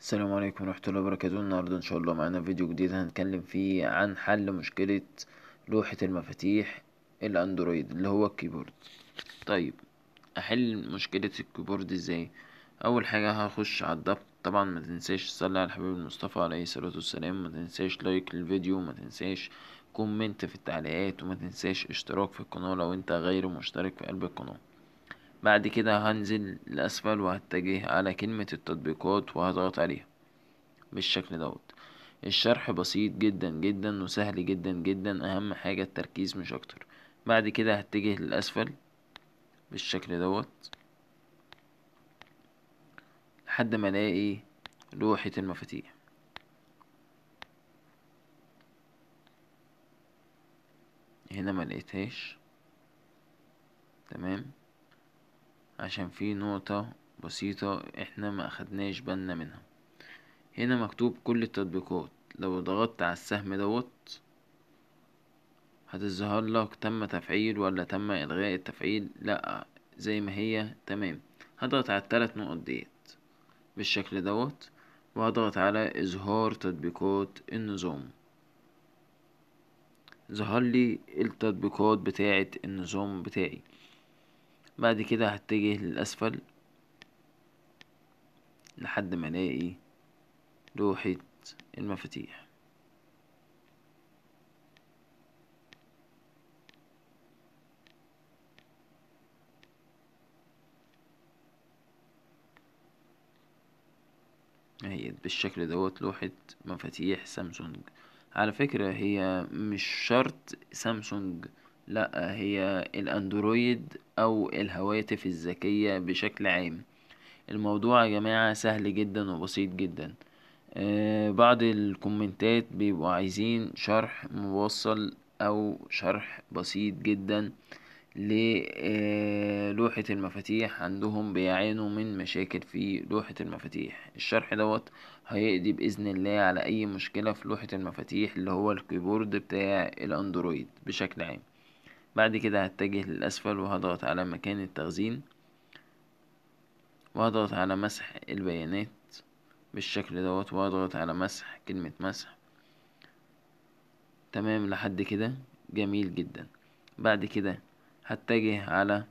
السلام عليكم ورحمة الله وبركاته النهاردة إن شاء الله معانا فيديو جديد هنتكلم فيه عن حل مشكلة لوحة المفاتيح الأندرويد اللي هو الكيبورد طيب أحل مشكلة الكيبورد إزاي أول حاجة هخش على الضبط طبعا ما تنساش على الحبيب المصطفى عليه الصلاة والسلام ما تنساش لايك للفيديو ما تنساش كومنت في التعليقات وما تنساش اشتراك في القناة لو انت غير مشترك في قلب القناة بعد كده هنزل لأسفل وهتجه على كلمة التطبيقات وهضغط عليها بالشكل دوت الشرح بسيط جدا جدا وسهل جدا جدا أهم حاجة التركيز مش أكتر بعد كده هتجه للأسفل بالشكل دوت لحد ما الاقي لوحة المفاتيح هنا ما لقيتهاش تمام عشان في نقطة بسيطة احنا ما اخدناش بالنا منها هنا مكتوب كل التطبيقات لو ضغطت على السهم دوت هتظهر لك تم تفعيل ولا تم الغاء التفعيل لا زي ما هي تمام هضغط على الثلاث نقط ديت بالشكل دوت وهضغط على اظهار تطبيقات النظام ظهر لي التطبيقات بتاعه النظام بتاعي بعد كده هتجه للأسفل لحد ما الاقي لوحة المفاتيح هي بالشكل دوت لوحة مفاتيح سامسونج على فكرة هي مش شرط سامسونج لا هي الاندرويد أو الهواتف الذكية بشكل عام الموضوع يا جماعة سهل جدا وبسيط جدا آه، بعض الكومنتات بيبقوا عايزين شرح موصل أو شرح بسيط جدا آه، لوحة المفاتيح عندهم بيعانوا من مشاكل في لوحة المفاتيح الشرح دوت هيقضي بإذن الله على أي مشكلة في لوحة المفاتيح اللي هو الكيبورد بتاع الأندرويد بشكل عام بعد كده هتجه للأسفل وهضغط على مكان التخزين وهضغط على مسح البيانات بالشكل دوت وهضغط على مسح كلمة مسح تمام لحد كده جميل جدا بعد كده هتجه على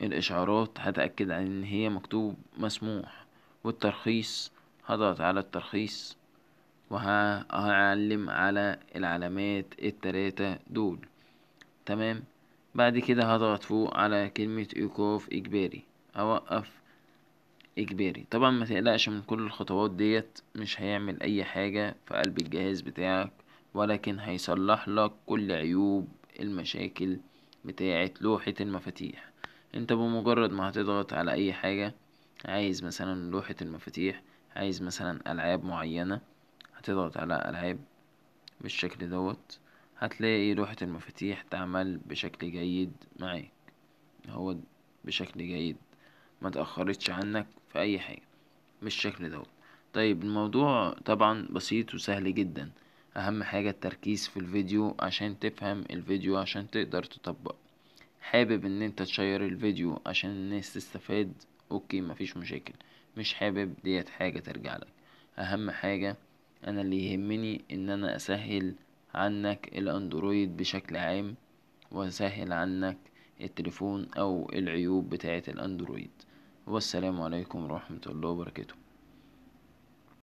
الإشعارات هتأكد ان هي مكتوب مسموح والترخيص هضغط على الترخيص وهعلم على العلامات التلاتة دول تمام بعد كده هضغط فوق على كلمة ايقاف اجباري اوقف اجباري طبعا ما تقلقش من كل الخطوات ديت مش هيعمل اي حاجة في قلب الجهاز بتاعك ولكن هيصلح لك كل عيوب المشاكل بتاعة لوحة المفاتيح انت بمجرد ما هتضغط على اي حاجة عايز مثلا لوحة المفاتيح عايز مثلا العاب معينة هتضغط على العاب بالشكل دوت هتلاقي لوحة المفاتيح تعمل بشكل جيد معاك هو بشكل جيد ما تأخرتش عنك في أي حاجة بالشكل دوت طيب الموضوع طبعا بسيط وسهل جدا أهم حاجة التركيز في الفيديو عشان تفهم الفيديو عشان تقدر تطبق حابب ان انت تشير الفيديو عشان الناس تستفاد اوكي مفيش مشاكل مش حابب ديت حاجة ترجع لك اهم حاجة انا اللي يهمني ان انا اسهل عنك الاندرويد بشكل عام وسهل عنك التليفون او العيوب بتاعه الاندرويد والسلام عليكم ورحمة الله وبركاته